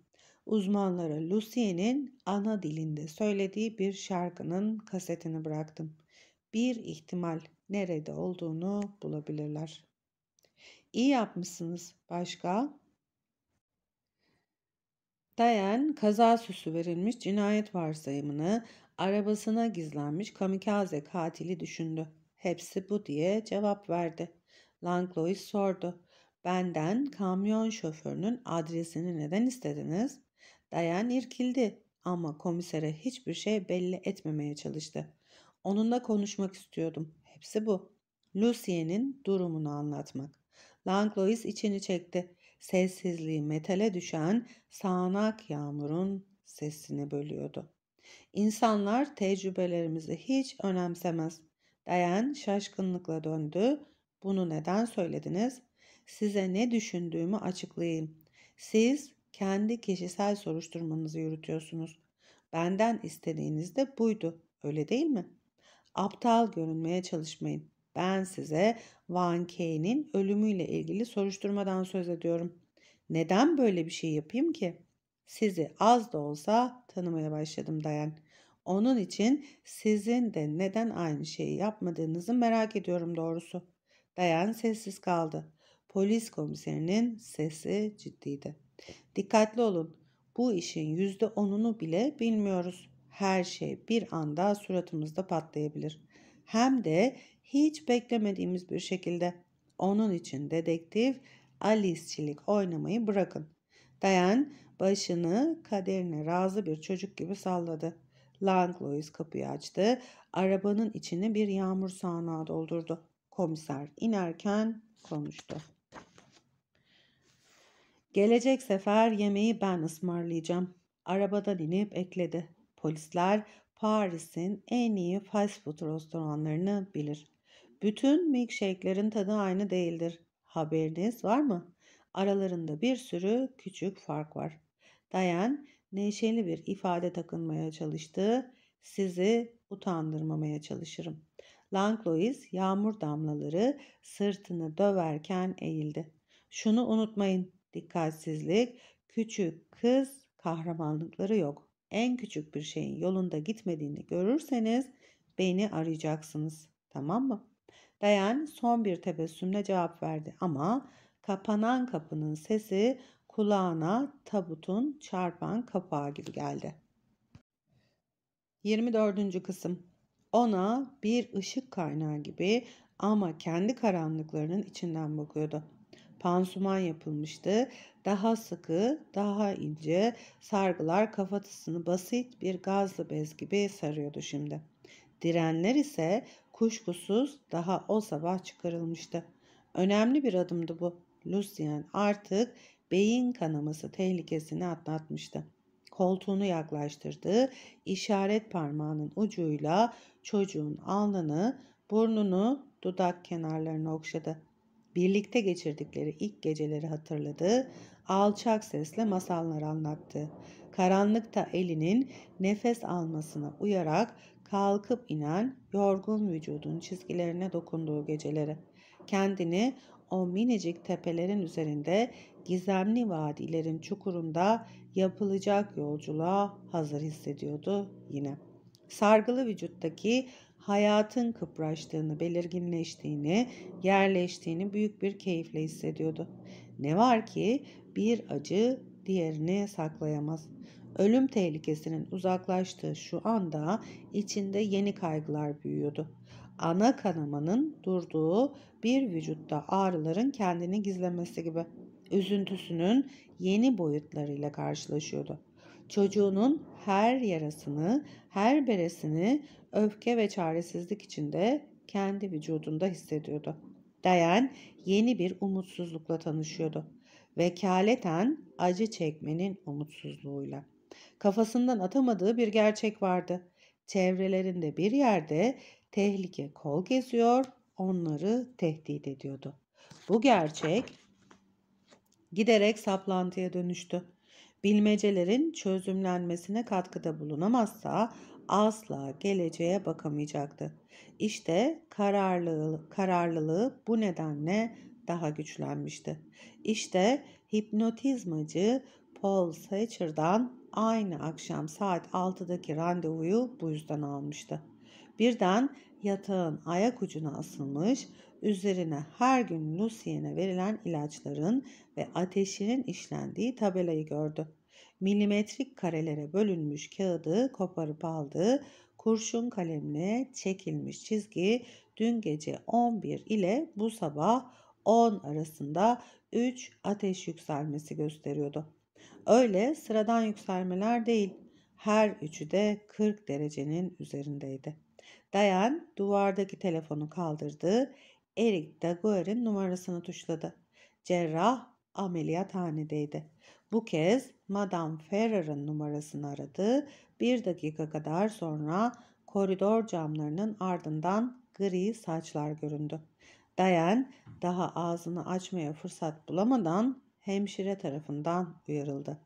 Uzmanlara Lucien'in ana dilinde söylediği bir şarkının kasetini bıraktım. Bir ihtimal nerede olduğunu bulabilirler. İyi yapmışsınız. Başka? Dayan kaza süsü verilmiş cinayet varsayımını arabasına gizlenmiş kamikaze katili düşündü. Hepsi bu diye cevap verdi. Langlois sordu. Benden kamyon şoförünün adresini neden istediniz? Dayan irkildi ama komisere hiçbir şey belli etmemeye çalıştı. Onunla konuşmak istiyordum. Hepsi bu. Lucien'in durumunu anlatmak. Langlois içini çekti. Sessizliği metale düşen sağanak yağmurun sesini bölüyordu. İnsanlar tecrübelerimizi hiç önemsemez. Dayan şaşkınlıkla döndü bunu neden söylediniz? Size ne düşündüğümü açıklayayım. Siz kendi kişisel soruşturmanızı yürütüyorsunuz. Benden istediğiniz de buydu. Öyle değil mi? Aptal görünmeye çalışmayın. Ben size Van K'nin ölümüyle ilgili soruşturmadan söz ediyorum. Neden böyle bir şey yapayım ki? Sizi az da olsa tanımaya başladım Dayan. Onun için sizin de neden aynı şeyi yapmadığınızı merak ediyorum doğrusu. Dayan sessiz kaldı. Polis komiserinin sesi ciddiydi. Dikkatli olun. Bu işin yüzde onunu bile bilmiyoruz. Her şey bir anda suratımızda patlayabilir. Hem de hiç beklemediğimiz bir şekilde. Onun için dedektif Alice'çilik oynamayı bırakın. Dayan başını kaderine razı bir çocuk gibi salladı. Langlois kapıyı açtı. Arabanın içini bir yağmur sağanağı doldurdu komiser inerken konuştu. Gelecek sefer yemeği ben ısmarlayacağım. Arabadan inip ekledi. Polisler Paris'in en iyi fast food restoranlarını bilir. Bütün milkshake'lerin tadı aynı değildir. Haberiniz var mı? Aralarında bir sürü küçük fark var. Dayan neşeli bir ifade takınmaya çalıştı. Sizi utandırmamaya çalışırım. Langlois yağmur damlaları sırtını döverken eğildi. Şunu unutmayın, dikkatsizlik, küçük kız kahramanlıkları yok. En küçük bir şeyin yolunda gitmediğini görürseniz beni arayacaksınız. Tamam mı? Dayan son bir tebessümle cevap verdi ama kapanan kapının sesi kulağına tabutun çarpan kapağı gibi geldi. 24. kısım ona bir ışık kaynağı gibi ama kendi karanlıklarının içinden bakıyordu. Pansuman yapılmıştı. Daha sıkı, daha ince sargılar kafatasını basit bir gazlı bez gibi sarıyordu şimdi. Direnler ise kuşkusuz daha o sabah çıkarılmıştı. Önemli bir adımdı bu. Lucien artık beyin kanaması tehlikesini atlatmıştı koltuğunu yaklaştırdı. İşaret parmağının ucuyla çocuğun alnını, burnunu, dudak kenarlarını okşadı. Birlikte geçirdikleri ilk geceleri hatırladı. Alçak sesle masallar anlattı. Karanlıkta elinin nefes almasına uyarak kalkıp inen yorgun vücudun çizgilerine dokunduğu geceleri. Kendini o minicik tepelerin üzerinde gizemli vadilerin çukurunda yapılacak yolculuğa hazır hissediyordu yine. Sargılı vücuttaki hayatın kıpraştığını, belirginleştiğini, yerleştiğini büyük bir keyifle hissediyordu. Ne var ki bir acı diğerini saklayamaz. Ölüm tehlikesinin uzaklaştığı şu anda içinde yeni kaygılar büyüyordu ana kanamanın durduğu bir vücutta ağrıların kendini gizlemesi gibi üzüntüsünün yeni boyutlarıyla karşılaşıyordu. Çocuğunun her yarasını, her beresini öfke ve çaresizlik içinde kendi vücudunda hissediyordu. Dayan yeni bir umutsuzlukla tanışıyordu. Vekaleten acı çekmenin umutsuzluğuyla. Kafasından atamadığı bir gerçek vardı. Çevrelerinde bir yerde tehlike kol geziyor, onları tehdit ediyordu. Bu gerçek giderek saplantıya dönüştü. Bilmecelerin çözümlenmesine katkıda bulunamazsa asla geleceğe bakamayacaktı. İşte kararlılığı, kararlılığı bu nedenle daha güçlenmişti. İşte hipnotizmacı Paul Sacher'dan aynı akşam saat 6'daki randevuyu bu yüzden almıştı. Birden yatağın ayak ucuna asılmış, üzerine her gün Lucien'e verilen ilaçların ve ateşinin işlendiği tabelayı gördü. Milimetrik karelere bölünmüş kağıdı koparıp aldı, kurşun kalemle çekilmiş çizgi dün gece 11 ile bu sabah 10 arasında 3 ateş yükselmesi gösteriyordu. Öyle sıradan yükselmeler değil, her üçü de 40 derecenin üzerindeydi. Dayan duvardaki telefonu kaldırdı. Eric Daguerre'in numarasını tuşladı. Cerrah ameliyathanedeydi. Bu kez Madame Ferrer'ın numarasını aradı. Bir dakika kadar sonra koridor camlarının ardından gri saçlar göründü. Dayan daha ağzını açmaya fırsat bulamadan hemşire tarafından uyarıldı.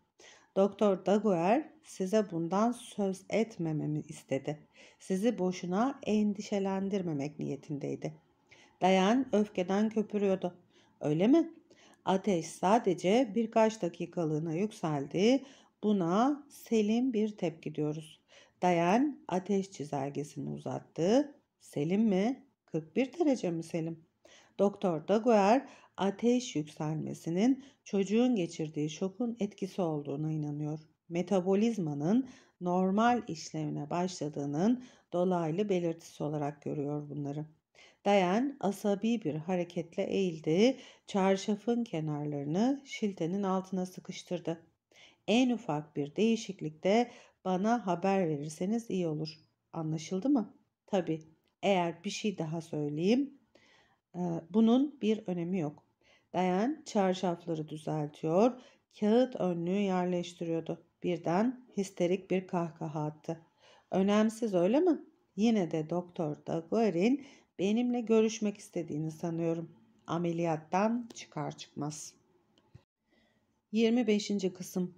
Doktor Daguer size bundan söz etmememi istedi. Sizi boşuna endişelendirmemek niyetindeydi. Dayan öfkeden köpürüyordu. Öyle mi? Ateş sadece birkaç dakikalığına yükseldi. Buna selim bir tepki diyoruz. Dayan ateş çizelgesini uzattı. Selim mi? 41 derece mi Selim? Doktor Daguer ateş yükselmesinin çocuğun geçirdiği şokun etkisi olduğuna inanıyor. Metabolizmanın normal işlevine başladığının dolaylı belirtisi olarak görüyor bunları. Dayan asabi bir hareketle eğildi, çarşafın kenarlarını şiltenin altına sıkıştırdı. En ufak bir değişiklikte bana haber verirseniz iyi olur. Anlaşıldı mı? Tabii. Eğer bir şey daha söyleyeyim, bunun bir önemi yok. Dayan çarşafları düzeltiyor, kağıt önlüğü yerleştiriyordu. Birden histerik bir kahkaha attı. Önemsiz öyle mi? Yine de Doktor Daguerre'in benimle görüşmek istediğini sanıyorum. Ameliyattan çıkar çıkmaz. 25. kısım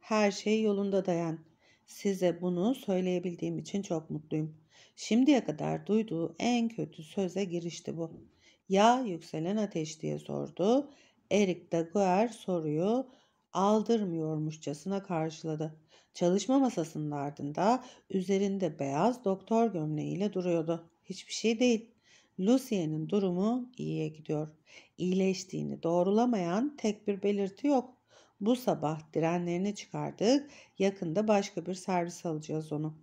Her şey yolunda dayan. Size bunu söyleyebildiğim için çok mutluyum. Şimdiye kadar duyduğu en kötü söze girişti bu ya yükselen ateş diye sordu. Eric Daguerre soruyu aldırmıyormuşçasına karşıladı. Çalışma masasının ardında üzerinde beyaz doktor gömleğiyle duruyordu. Hiçbir şey değil. Lucia'nın durumu iyiye gidiyor. İyileştiğini doğrulamayan tek bir belirti yok. Bu sabah direnlerini çıkardık. Yakında başka bir servis alacağız onu.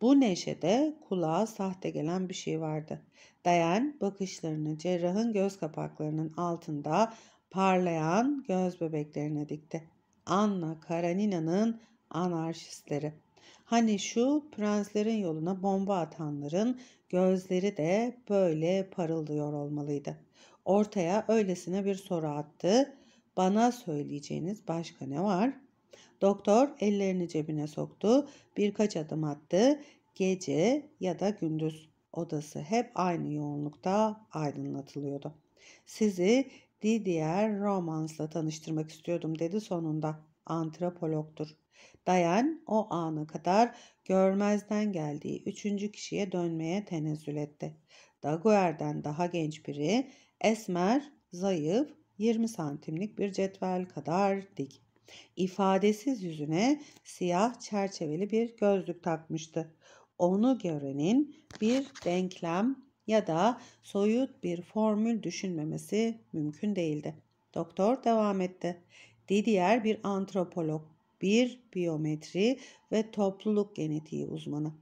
Bu neşede kulağa sahte gelen bir şey vardı. Dayan bakışlarını cerrahın göz kapaklarının altında parlayan göz bebeklerine dikti. Anna Karanina'nın anarşistleri. Hani şu prenslerin yoluna bomba atanların gözleri de böyle parıldıyor olmalıydı. Ortaya öylesine bir soru attı. Bana söyleyeceğiniz başka ne var? Doktor ellerini cebine soktu. Birkaç adım attı. Gece ya da gündüz odası hep aynı yoğunlukta aydınlatılıyordu. Sizi Didier Romans'la tanıştırmak istiyordum dedi sonunda. Antropologtur. Dayan o ana kadar görmezden geldiği üçüncü kişiye dönmeye tenezzül etti. Daguer'den daha genç biri, esmer, zayıf, 20 santimlik bir cetvel kadar dik. İfadesiz yüzüne siyah çerçeveli bir gözlük takmıştı onu görenin bir denklem ya da soyut bir formül düşünmemesi mümkün değildi. Doktor devam etti. Didier bir antropolog, bir biyometri ve topluluk genetiği uzmanı.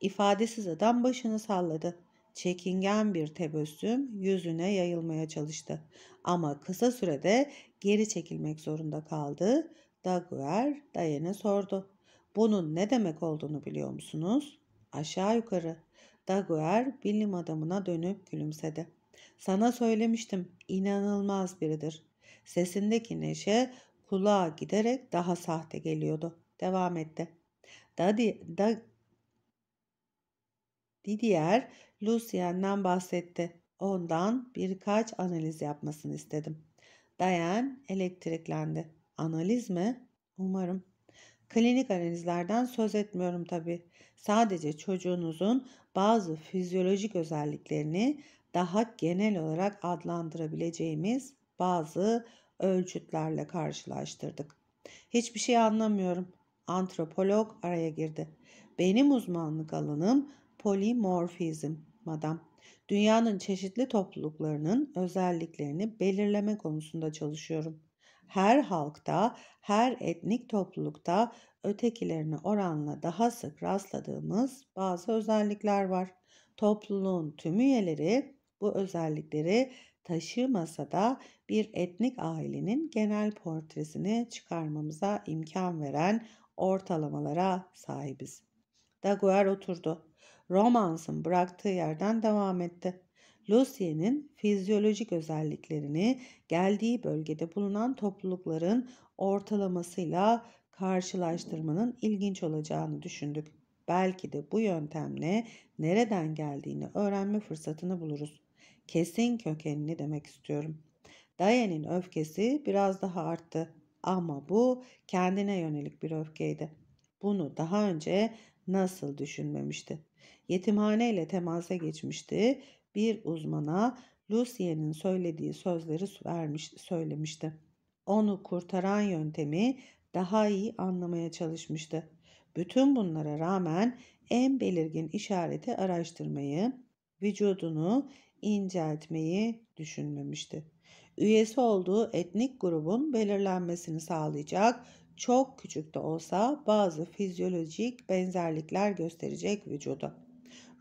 İfadesiz adam başını salladı. Çekingen bir tebessüm yüzüne yayılmaya çalıştı. Ama kısa sürede geri çekilmek zorunda kaldı. Daguer Dayen'e sordu. Bunun ne demek olduğunu biliyor musunuz? aşağı yukarı. Daguer bilim adamına dönüp gülümsedi. Sana söylemiştim inanılmaz biridir. Sesindeki neşe kulağa giderek daha sahte geliyordu. Devam etti. Dadi, da, Didier Lucien'den bahsetti. Ondan birkaç analiz yapmasını istedim. Dayan elektriklendi. Analiz mi? Umarım. Klinik analizlerden söz etmiyorum tabii. Sadece çocuğunuzun bazı fizyolojik özelliklerini daha genel olarak adlandırabileceğimiz bazı ölçütlerle karşılaştırdık. Hiçbir şey anlamıyorum. Antropolog araya girdi. Benim uzmanlık alanım polimorfizm, madam. Dünyanın çeşitli topluluklarının özelliklerini belirleme konusunda çalışıyorum her halkta, her etnik toplulukta ötekilerine oranla daha sık rastladığımız bazı özellikler var. Topluluğun tüm üyeleri bu özellikleri taşımasa da bir etnik ailenin genel portresini çıkarmamıza imkan veren ortalamalara sahibiz. Daguerre oturdu. Romans'ın bıraktığı yerden devam etti. Lucy'nin fizyolojik özelliklerini geldiği bölgede bulunan toplulukların ortalamasıyla karşılaştırmanın ilginç olacağını düşündük. Belki de bu yöntemle nereden geldiğini öğrenme fırsatını buluruz. Kesin kökenini demek istiyorum. Dayan'ın öfkesi biraz daha arttı ama bu kendine yönelik bir öfkeydi. Bunu daha önce nasıl düşünmemişti? Yetimhane ile temasa geçmişti bir uzmana Lucien'in söylediği sözleri vermiş, söylemişti. Onu kurtaran yöntemi daha iyi anlamaya çalışmıştı. Bütün bunlara rağmen en belirgin işareti araştırmayı, vücudunu inceltmeyi düşünmemişti. Üyesi olduğu etnik grubun belirlenmesini sağlayacak çok küçük de olsa bazı fizyolojik benzerlikler gösterecek vücudu.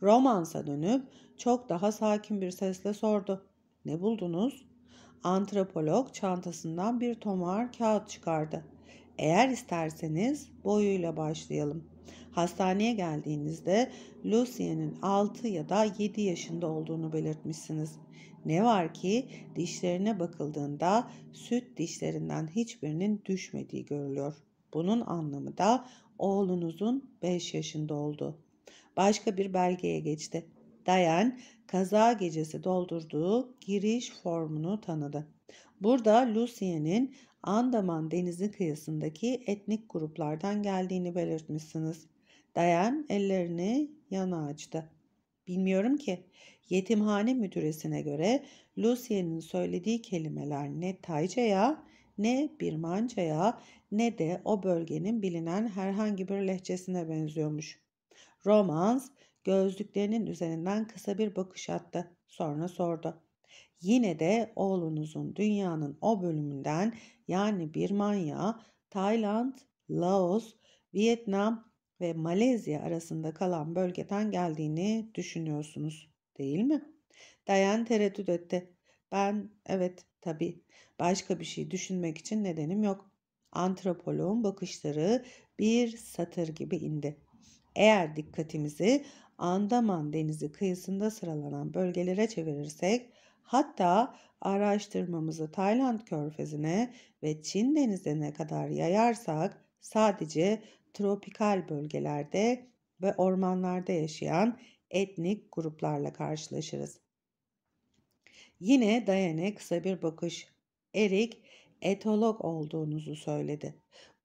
Romansa dönüp çok daha sakin bir sesle sordu. Ne buldunuz? Antropolog çantasından bir tomar kağıt çıkardı. Eğer isterseniz boyuyla başlayalım. Hastaneye geldiğinizde Lucien'in 6 ya da 7 yaşında olduğunu belirtmişsiniz. Ne var ki dişlerine bakıldığında süt dişlerinden hiçbirinin düşmediği görülüyor. Bunun anlamı da oğlunuzun 5 yaşında oldu. Başka bir belgeye geçti. Dayan kaza gecesi doldurduğu giriş formunu tanıdı. Burada Lucien'in Andaman denizi kıyısındaki etnik gruplardan geldiğini belirtmişsiniz. Dayan ellerini yana açtı. Bilmiyorum ki. Yetimhane müdüresine göre Lucien'in söylediği kelimeler ne Tayca'ya ne Birmanca'ya ne de o bölgenin bilinen herhangi bir lehçesine benziyormuş. Romans, gözlüklerinin üzerinden kısa bir bakış attı. Sonra sordu. Yine de oğlunuzun dünyanın o bölümünden yani Birmanya, Tayland, Laos, Vietnam ve Malezya arasında kalan bölgeden geldiğini düşünüyorsunuz değil mi? Dayan tereddüt etti. Ben evet tabi başka bir şey düşünmek için nedenim yok. Antropoloğun bakışları bir satır gibi indi. Eğer dikkatimizi Andaman Denizi kıyısında sıralanan bölgelere çevirirsek hatta araştırmamızı Tayland körfezine ve Çin denizine kadar yayarsak sadece tropikal bölgelerde ve ormanlarda yaşayan etnik gruplarla karşılaşırız. Yine Dayane kısa bir bakış. Erik etolog olduğunuzu söyledi.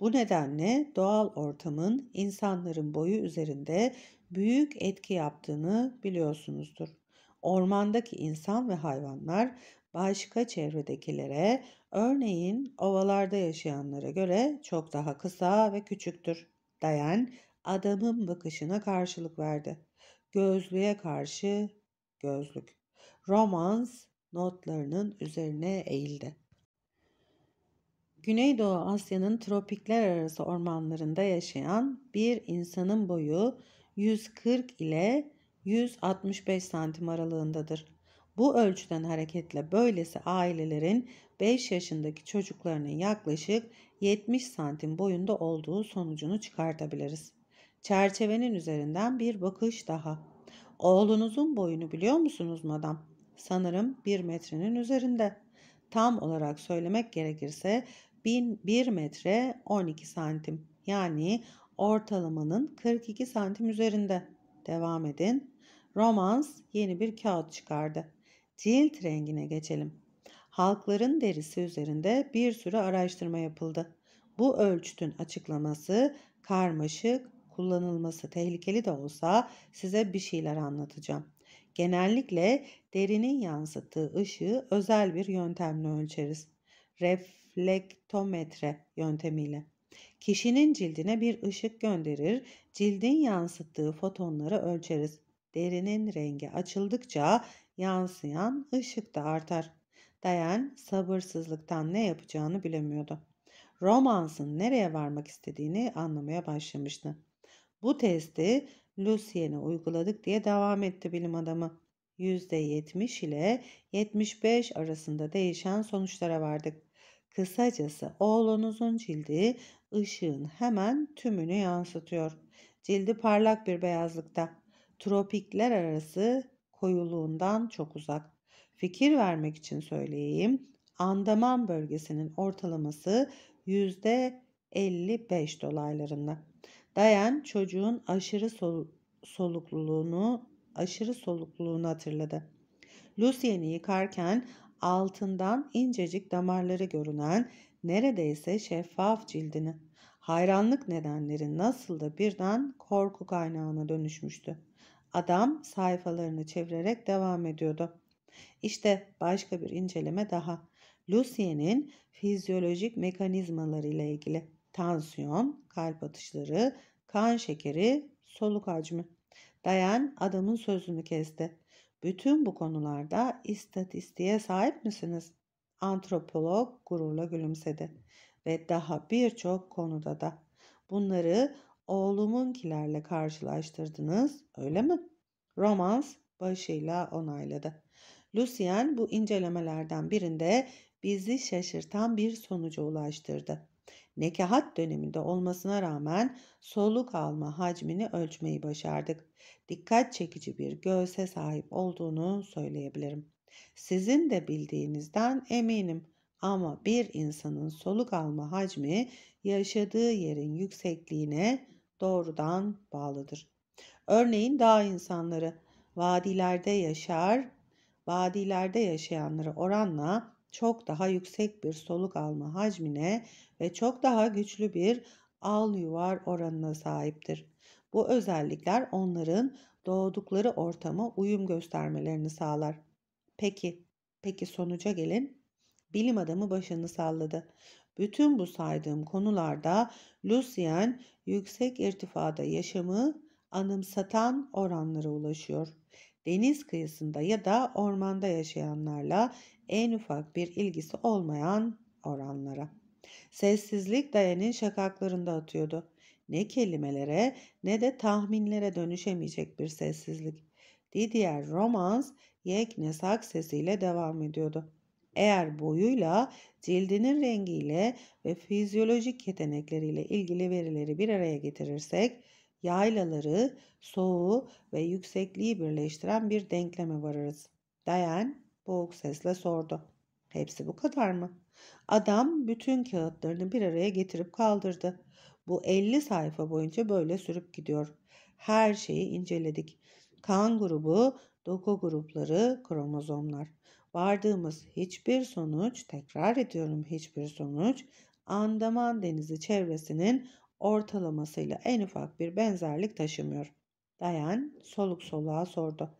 Bu nedenle doğal ortamın insanların boyu üzerinde büyük etki yaptığını biliyorsunuzdur. Ormandaki insan ve hayvanlar başka çevredekilere, örneğin ovalarda yaşayanlara göre çok daha kısa ve küçüktür. Dayan adamın bakışına karşılık verdi. Gözlüğe karşı gözlük. Romans notlarının üzerine eğildi. Güneydoğu Asya'nın tropikler arası ormanlarında yaşayan bir insanın boyu 140 ile 165 santim aralığındadır. Bu ölçüden hareketle böylesi ailelerin 5 yaşındaki çocuklarının yaklaşık 70 santim boyunda olduğu sonucunu çıkartabiliriz. Çerçevenin üzerinden bir bakış daha. Oğlunuzun boyunu biliyor musunuz madam? Sanırım 1 metrenin üzerinde. Tam olarak söylemek gerekirse 1 metre 12 santim yani ortalamanın 42 santim üzerinde. Devam edin. Romans yeni bir kağıt çıkardı. Cilt rengine geçelim. Halkların derisi üzerinde bir sürü araştırma yapıldı. Bu ölçütün açıklaması karmaşık, kullanılması tehlikeli de olsa size bir şeyler anlatacağım. Genellikle derinin yansıttığı ışığı özel bir yöntemle ölçeriz. Reflektometre yöntemiyle. Kişinin cildine bir ışık gönderir, cildin yansıttığı fotonları ölçeriz. Derinin rengi açıldıkça yansıyan ışık da artar. Dayan sabırsızlıktan ne yapacağını bilemiyordu. Romans'ın nereye varmak istediğini anlamaya başlamıştı. Bu testi Lucien'e uyguladık diye devam etti bilim adamı. %70 ile 75 arasında değişen sonuçlara vardık. Kısacası oğlunuzun cildi ışığın hemen tümünü yansıtıyor. Cildi parlak bir beyazlıkta. Tropikler arası koyuluğundan çok uzak. Fikir vermek için söyleyeyim. Andaman bölgesinin ortalaması %55 dolaylarında. Dayan çocuğun aşırı sol solukluluğunu aşırı solukluğunu hatırladı. Lucien'i yıkarken altından incecik damarları görünen neredeyse şeffaf cildini hayranlık nedenleri nasıl da birden korku kaynağına dönüşmüştü. Adam sayfalarını çevirerek devam ediyordu. İşte başka bir inceleme daha. Lucien'in fizyolojik mekanizmaları ile ilgili. Tansiyon, kalp atışları, kan şekeri, soluk hacmi. Dayan adamın sözünü kesti. Bütün bu konularda istatistiğe sahip misiniz? Antropolog gururla gülümsedi ve daha birçok konuda da. Bunları oğlumunkilerle karşılaştırdınız öyle mi? Romans başıyla onayladı. Lucien bu incelemelerden birinde bizi şaşırtan bir sonuca ulaştırdı nekahat döneminde olmasına rağmen soluk alma hacmini ölçmeyi başardık. Dikkat çekici bir göğse sahip olduğunu söyleyebilirim. Sizin de bildiğinizden eminim ama bir insanın soluk alma hacmi yaşadığı yerin yüksekliğine doğrudan bağlıdır. Örneğin dağ insanları vadilerde yaşar, vadilerde yaşayanları oranla çok daha yüksek bir soluk alma hacmine ve çok daha güçlü bir al yuvar oranına sahiptir. Bu özellikler onların doğdukları ortama uyum göstermelerini sağlar. Peki, peki sonuca gelin. Bilim adamı başını salladı. Bütün bu saydığım konularda Lucien yüksek irtifada yaşamı anımsatan oranlara ulaşıyor deniz kıyısında ya da ormanda yaşayanlarla en ufak bir ilgisi olmayan oranlara. Sessizlik Dayan'ın şakaklarında atıyordu. Ne kelimelere ne de tahminlere dönüşemeyecek bir sessizlik. Didier Romans yeknesak sesiyle devam ediyordu. Eğer boyuyla, cildinin rengiyle ve fizyolojik yetenekleriyle ilgili verileri bir araya getirirsek yaylaları, soğuğu ve yüksekliği birleştiren bir denkleme varırız. Dayan boğuk sesle sordu. Hepsi bu kadar mı? Adam bütün kağıtlarını bir araya getirip kaldırdı. Bu 50 sayfa boyunca böyle sürüp gidiyor. Her şeyi inceledik. Kan grubu, doku grupları, kromozomlar. Vardığımız hiçbir sonuç, tekrar ediyorum hiçbir sonuç, Andaman Denizi çevresinin ortalamasıyla en ufak bir benzerlik taşımıyor. Dayan soluk soluğa sordu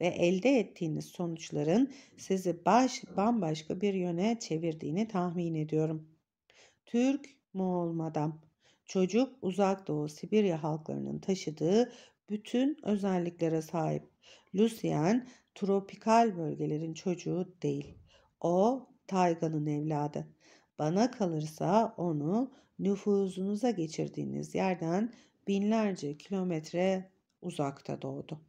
ve elde ettiğiniz sonuçların sizi baş, bambaşka bir yöne çevirdiğini tahmin ediyorum. Türk Moğol Madam Çocuk uzak doğu Sibirya halklarının taşıdığı bütün özelliklere sahip. Lucien tropikal bölgelerin çocuğu değil. O tayganın evladı. Bana kalırsa onu nüfuzunuza geçirdiğiniz yerden binlerce kilometre uzakta doğdu.